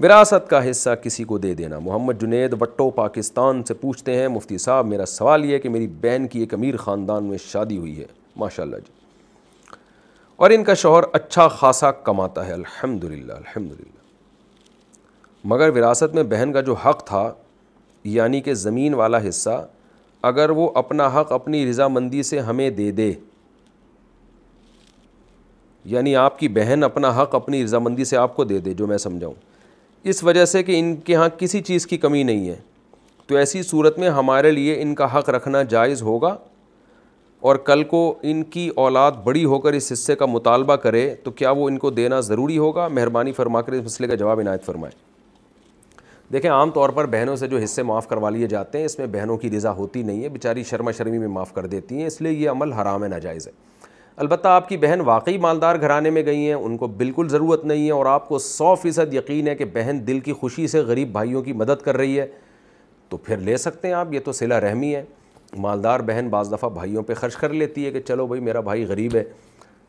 विरासत का हिस्सा किसी को दे देना मोहम्मद जुनेद वट्टो पाकिस्तान से पूछते हैं मुफ्ती साहब मेरा सवाल यह है कि मेरी बहन की एक अमीर ख़ानदान में शादी हुई है माशा जी और इनका शोहर अच्छा खासा कमाता है अल्हम्दुलिल्लाह अल्हम्दुलिल्लाह मगर विरासत में बहन का जो हक़ था यानी कि ज़मीन वाला हिस्सा अगर वो अपना हक़ अपनी रजामंदी से हमें दे दे यानी आपकी बहन अपना हक़ अपनी रजामंदी से आपको दे दे जो मैं समझाऊँ इस वजह से कि इनके यहाँ किसी चीज़ की कमी नहीं है तो ऐसी सूरत में हमारे लिए इनका हक़ रखना जायज़ होगा और कल को इनकी औलाद बड़ी होकर इस हिस्से का मुतालबा करे तो क्या वो इनको देना ज़रूरी होगा मेहरबानी फरमा कर इस मसले का जवाब इनायत फरमाएँ देखें आम तौर पर बहनों से जो हिस्से माफ़ करवा लिए जाते हैं इसमें बहनों की रज़ा होती नहीं है बेचारी शर्मा शर्मी में माफ़ कर देती हैं इसलिए ये अमल हराम नाजायज़ है अलबत् आपकी बहन वाकई मालदार घराने में गई हैं उनको बिल्कुल ज़रूरत नहीं है और आपको सौ फ़ीसद यकीन है कि बहन दिल की खुशी से गरीब भाइयों की मदद कर रही है तो फिर ले सकते हैं आप ये तो सिला रहमी है मालदार बहन बज़ दफ़ा भाइयों पर ख़र्च कर लेती है कि चलो भाई मेरा भाई गरीब है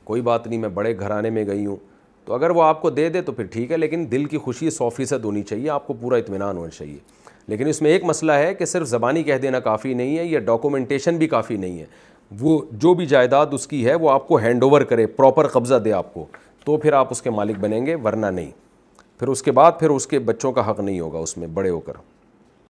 कोई बात नहीं मैं बड़े घराने में गई हूँ तो अगर वो आपको दे दे तो फिर ठीक है लेकिन दिल की खुशी सौ फ़ीसद होनी चाहिए आपको पूरा इतमान होना चाहिए लेकिन इसमें एक मसला है कि सिर्फ ज़बानी कह देना काफ़ी नहीं है या डॉक्यूमेंटेशन भी काफ़ी नहीं है वो जो भी जायदाद उसकी है वो आपको हैंड ओवर करे प्रॉपर कब्ज़ा दे आपको तो फिर आप उसके मालिक बनेंगे वरना नहीं फिर उसके बाद फिर उसके बच्चों का हक़ नहीं होगा उसमें बड़े होकर